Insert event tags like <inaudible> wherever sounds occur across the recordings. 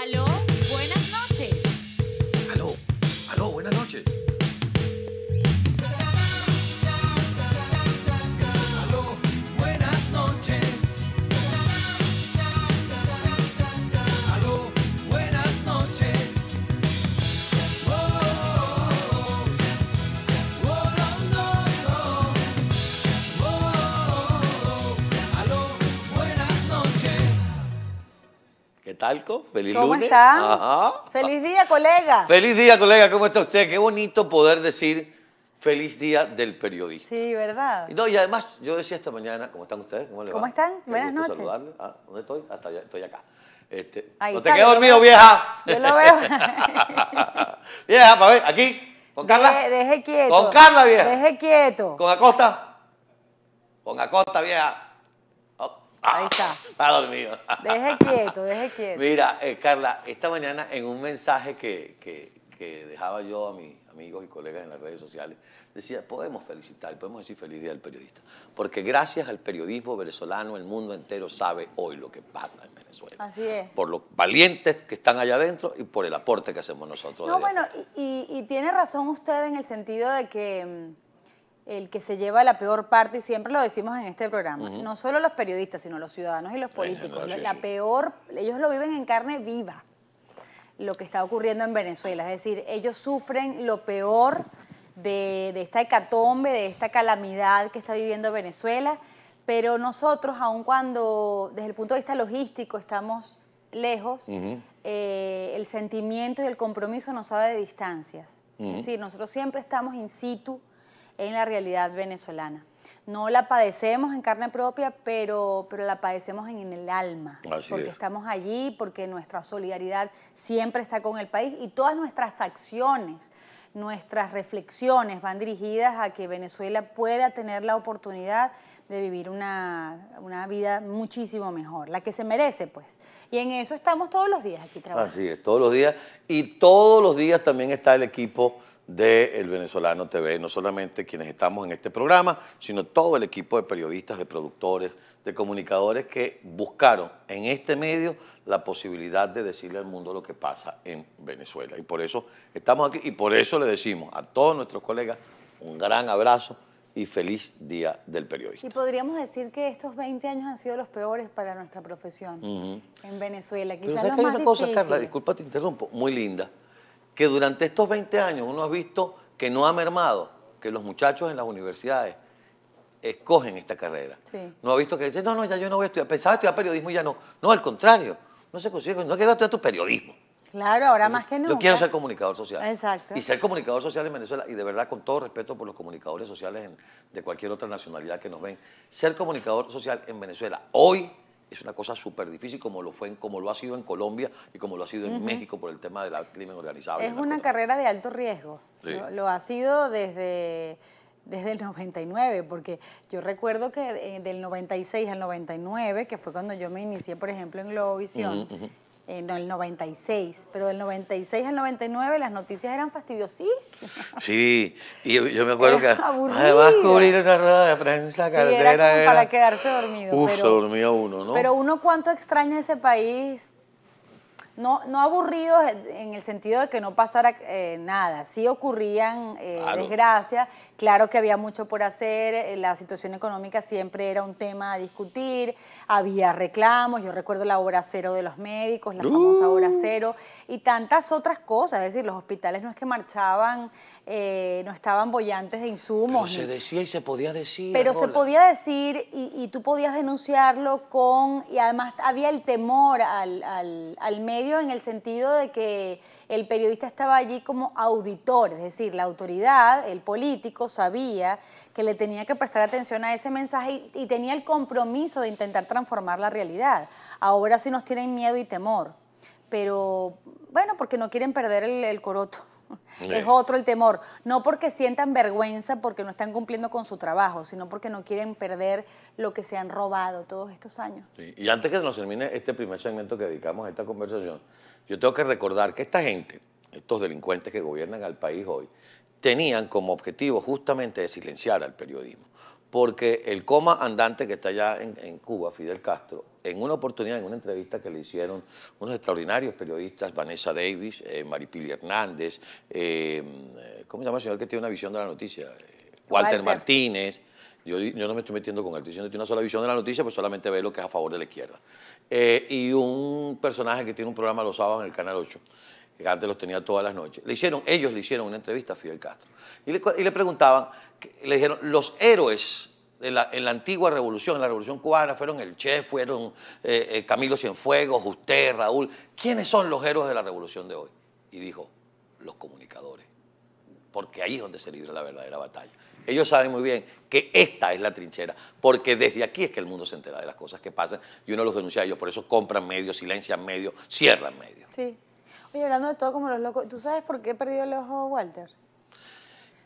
Aló, buenas noches. Aló, aló, buenas noches. Talco. Feliz ¿Cómo lunes. Feliz día, colega. Feliz día, colega. ¿Cómo está usted? Qué bonito poder decir feliz día del periodista. Sí, ¿verdad? Y no, y además, yo decía esta mañana, ¿cómo están ustedes? ¿Cómo, les ¿Cómo están? Buenas noches. Ah, ¿Dónde estoy? Ah, estoy acá. Este, no te quedas dormido, vieja. Yo lo veo. <laughs> vieja, para ver, aquí. ¿Con Carla? deje quieto. Con Carla, vieja. Deje quieto. ¿Con Acosta? Con Acosta, vieja. Ah, Ahí está. Está <laughs> ah, dormido. <laughs> Deje quieto, deje quieto. Mira, eh, Carla, esta mañana en un mensaje que, dejaba yo a mis amigos y colegas en las redes sociales, decía, podemos felicitar, podemos decir feliz día al periodista, porque gracias al periodismo venezolano el mundo entero sabe hoy lo que pasa en Venezuela. Así es. Por los valientes que están allá adentro y por el aporte que hacemos nosotros. No, bueno, y tiene razón usted en el sentido de que mm, el que se lleva la peor parte, y siempre lo decimos en este programa, no solo los periodistas, sino los ciudadanos y los políticos. la peor, ellos lo viven en carne viva, lo que está ocurriendo en Venezuela. Es decir, ellos sufren lo peor de, esta hecatombe, de esta calamidad que está viviendo Venezuela, pero nosotros, aun cuando desde el punto de vista logístico estamos lejos, eh, el sentimiento y el compromiso no sabe de distancias. Es decir, nosotros siempre estamos in situ en la realidad venezolana. No la padecemos en carne propia, pero, pero la padecemos en el alma, porque estamos allí, porque nuestra solidaridad siempre está con el país y todas nuestras acciones, nuestras reflexiones van dirigidas a que Venezuela pueda tener la oportunidad de vivir una, una, vida muchísimo mejor, la que se merece, pues. Y en eso estamos todos los días aquí trabajando. Así es, todos los días. Y todos los días también está el equipo de El Venezolano TV, no solamente quienes estamos en este programa, sino todo el equipo de periodistas, de productores, de comunicadores que buscaron en este medio la posibilidad de decirle al mundo lo que pasa en Venezuela. Y por eso estamos aquí y por eso le decimos a todos nuestros colegas un gran abrazo y feliz Día del Periodista. Y podríamos decir que estos 20 años han sido los peores para nuestra profesión en Venezuela. Quizás los más difíciles. una cosa, Carla, disculpa, te interrumpo, muy linda que durante estos 20 años uno ha visto que no ha mermado, que los muchachos en las universidades escogen esta carrera. No ha visto que dicen, no, no, ya yo no voy a estudiar, pensaba estudiar periodismo y ya no. No, al contrario, no se consigue, no quiero estudiar tu periodismo. Claro, ahora más que nunca. Yo quiero ser comunicador social. Exacto. Y ser comunicador social en Venezuela, y de verdad con todo respeto por los comunicadores sociales de cualquier otra nacionalidad que nos ven, ser comunicador social en Venezuela hoy es una cosa súper difícil como lo fue como lo ha sido en Colombia y como lo ha sido en México por el tema del crimen organizado. Es una carrera de alto riesgo. Lo, ha sido desde desde el 99, <laughs> porque yo recuerdo que eh, del 96 al 99, que fue cuando yo me inicié, por ejemplo, en Globovisión, en el 96, pero del 96 al 99 las noticias eran fastidiosísimas. Sí, y yo, me acuerdo era que <laughs> aburrido. va a cubrir una rueda de prensa, carrera era para quedarse dormido. Uf, pero, se dormía uno, ¿no? Pero uno cuánto extraña ese país no, no aburridos en el sentido de que no pasara eh, nada. Sí ocurrían eh, desgracias, claro que había mucho por hacer, eh, la situación económica siempre era un tema a discutir, había reclamos, yo recuerdo la hora cero de los médicos, la famosa hora uh. cero y tantas otras cosas, es decir, los hospitales no es que marchaban eh, no estaban bollantes de insumos. Pero se decía y se podía decir. Pero se podía decir y, tú podías denunciarlo con... Y además había el temor al, al, al, medio en el sentido de que el periodista estaba allí como auditor, es decir, la autoridad, el político, sabía que le tenía que prestar atención a ese mensaje y, tenía el compromiso de intentar transformar la realidad. Ahora sí nos tienen miedo y temor, pero bueno, porque no quieren perder el coroto. Es otro el temor. No porque sientan vergüenza porque no están cumpliendo con su trabajo, sino porque no quieren perder lo que se han robado todos estos años. Y antes que nos termine este primer segmento que dedicamos a esta conversación, yo tengo que recordar que esta gente, estos delincuentes que gobiernan al país hoy, tenían como objetivo justamente de silenciar al periodismo. Porque el coma andante que está allá en Cuba, Fidel Castro, en una oportunidad, en una entrevista que le hicieron unos extraordinarios periodistas, Vanessa Davis, eh, Maripili Hernández, eh, eh, ¿cómo se llama el señor que tiene una visión de la noticia? Eh, Walter, Martínez. Yo, no me estoy metiendo con él, diciendo que tiene una sola visión de la noticia, pues solamente ve lo que es a favor de la izquierda. y un personaje que tiene un programa los sábados en el Canal 8 que antes los tenía todas las noches. Le hicieron, ellos le hicieron una entrevista a Fidel Castro. y le preguntaban, le dijeron, los héroes en la, antigua revolución, en la revolución cubana, fueron el Che, fueron eh, eh, Camilo Cienfuegos, usted, Raúl. ¿Quiénes son los héroes de la revolución de hoy? Y dijo, los comunicadores. Porque ahí es donde se libra la verdadera batalla. Ellos saben muy bien que esta es la trinchera, porque desde aquí es que el mundo se entera de las cosas que pasan y uno los denuncia a ellos. Por eso compran medios, silencian medios, cierran medios. Sí. Oye, hablando de todo como los locos, ¿tú sabes por qué he perdió el ojo Walter?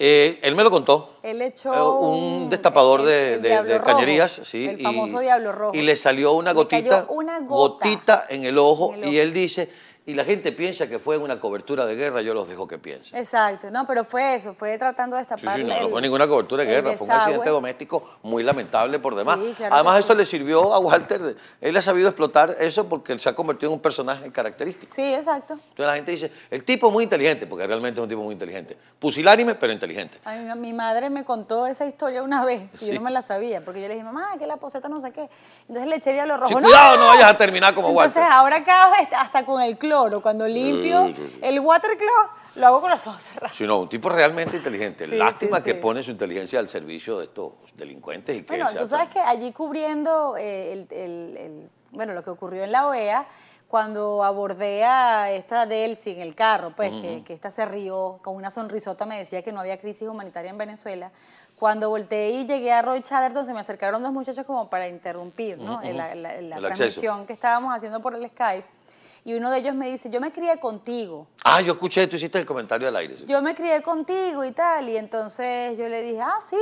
Eh, él me lo contó. Él echó eh, un destapador de, cañerías, sí. El famoso y, diablo rojo. Y le salió una gotita, una gotita en el ojo y él dice, y la gente piensa que fue una cobertura de guerra, yo los dejo que piensen. Exacto, no, pero fue eso, fue tratando de destapar. Sí, no, fue ninguna cobertura de guerra, fue un accidente doméstico muy lamentable por demás. Sí, claro Además, esto le sirvió a Walter, él ha sabido explotar eso porque él se ha convertido en un personaje característico. Sí, exacto. Entonces la gente dice, el tipo es muy inteligente, porque realmente es un tipo muy inteligente. Pusilánime, pero inteligente. A mi madre me contó esa historia una <laughs> vez, y yo no me la sabía, porque yo le dije, mamá, que la poseta no sé qué. Entonces le eché diablo rojo. ¡No! Cuidado, no vayas a terminar como Walter. Entonces ahora cada hasta con el club o Cuando limpio mm, el watercloth lo hago con los ojos cerrados. Sí, no, un tipo realmente inteligente. Lástima que pone su inteligencia al servicio de estos delincuentes. Y bueno, tú sabes que allí cubriendo eh, el, bueno, lo que ocurrió en la OEA, cuando abordé a esta Delcy en el carro, pues que, que esta se rió con una sonrisota, me decía que no había crisis humanitaria en Venezuela. Cuando volteé y llegué a Roy Chatterton, se me acercaron dos muchachos como para interrumpir ¿no? la, transmisión que estábamos haciendo por el Skype y uno de ellos me dice, yo me crié contigo. Ah, yo escuché, tú hiciste el comentario al aire. Yo me crié contigo y tal, y entonces yo le dije, ah, sí,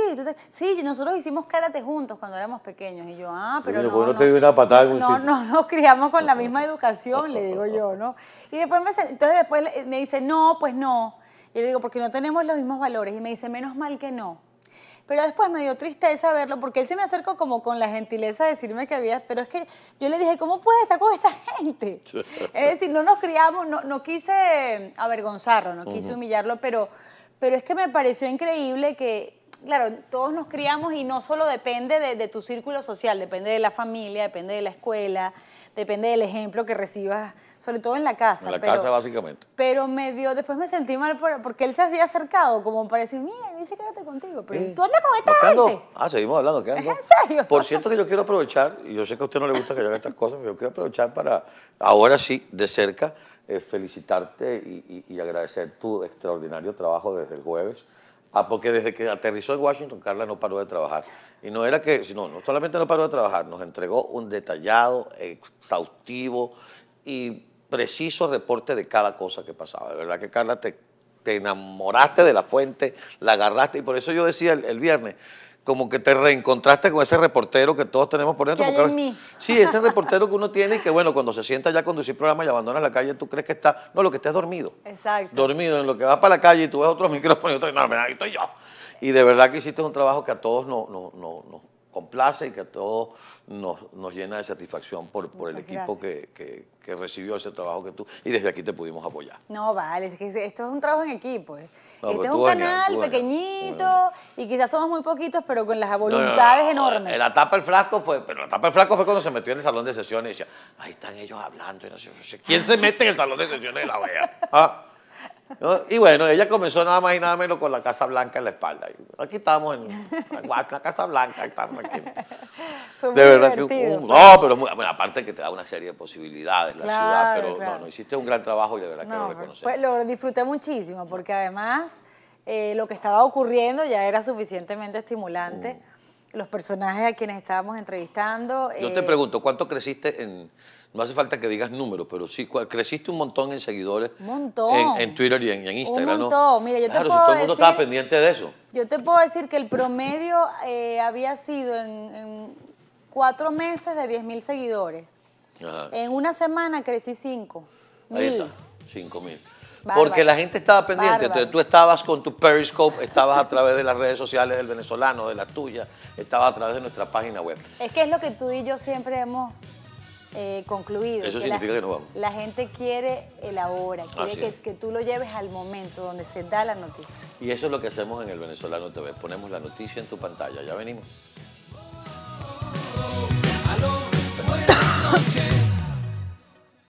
sí, nosotros hicimos karate juntos cuando éramos pequeños, y yo, ah, pero... no, no, te dio una patada No, no, nos criamos con la misma educación, le digo yo, ¿no? Y después me, entonces después me dice, no, pues no. Y le digo, porque no tenemos los mismos valores, y me dice, menos mal que no. Pero después me dio tristeza verlo porque él se me acercó como con la gentileza de decirme que había... Pero es que yo le dije, ¿cómo puede estar con esta gente? <laughs> es decir, no nos criamos, no, no quise avergonzarlo, no quise humillarlo, pero, pero es que me pareció increíble que claro, todos nos criamos y no solo depende de, tu círculo social, depende de la familia, depende de la escuela, depende del ejemplo que recibas, sobre todo en la casa. En la casa, básicamente. Pero me dio, después me sentí mal porque él se había acercado, como para decir, mira, que hice quédate contigo, pero tú andas con esta gente. Ah, seguimos hablando, ¿qué ¿Es en serio? Por cierto que yo quiero aprovechar, y yo sé que a usted no le gusta que yo haga estas cosas, pero yo quiero aprovechar para, ahora sí, de cerca, eh, felicitarte y agradecer tu extraordinario trabajo desde el jueves. Ah, porque desde que aterrizó en Washington, Carla no paró de trabajar. Y no era que, sino, no solamente no paró de trabajar, nos entregó un detallado, exhaustivo y preciso reporte de cada cosa que pasaba. De verdad que Carla te, te enamoraste de la fuente, la agarraste, y por eso yo decía el, el viernes, como que te reencontraste con ese reportero que todos tenemos por dentro. Porque, mí? Sí, ese reportero que uno tiene y que, bueno, cuando se sienta ya a conducir programa y abandona la calle, tú crees que está. No, lo que estés dormido. Exacto. Dormido, en lo que va para la calle y tú ves otro <laughs> micrófono y otro. No, mira, ahí estoy yo. Y de verdad que hiciste un trabajo que a todos no, no, no, no complace y que todo nos, llena de satisfacción por, por el equipo que, recibió ese trabajo que tú y desde aquí te pudimos apoyar. No, vale, es que esto es un trabajo en equipo. Eh. este es un canal pequeñito y quizás somos muy poquitos, pero con las voluntades enormes. Eh, la tapa el frasco fue, pero la tapa el frasco fue cuando se metió en el salón de sesiones y decía, ahí están ellos hablando. Y no sé, ¿Quién se mete en el salón de sesiones de la OEA? <laughs> Ah. <laughs> Y bueno, ella comenzó nada más y nada menos con la Casa Blanca en la espalda. Aquí estamos en la Casa Blanca, de verdad que no, pero aparte que te da una serie de posibilidades la ciudad, pero no, hiciste un gran trabajo y de verdad que lo pues, lo disfruté muchísimo porque además eh, lo que estaba ocurriendo ya era suficientemente estimulante. Mm. Los personajes a quienes estábamos entrevistando. Yo te eh, pregunto, ¿cuánto creciste en no hace falta que digas números, pero sí, creciste un montón en seguidores. Un montón. En, Twitter y en, Instagram. Un montón. Mira, yo te puedo si todo el mundo estaba pendiente de eso. Yo te puedo decir que el promedio eh, había sido en, cuatro meses de 10 mil seguidores. Ajá. En una semana crecí 5 Ahí está, 5 mil. Porque la gente estaba pendiente. Entonces tú estabas con tu Periscope, estabas a través de las redes sociales del venezolano, de la tuya, estabas a través de nuestra página web. Es que es lo que tú y yo siempre hemos eh, concluido. Eso significa la, que nos vamos. La gente quiere el ahora, quiere que, tú lo lleves al momento donde se da la noticia. Y eso es lo que hacemos en el Venezolano TV, ponemos la noticia en tu pantalla, ya venimos.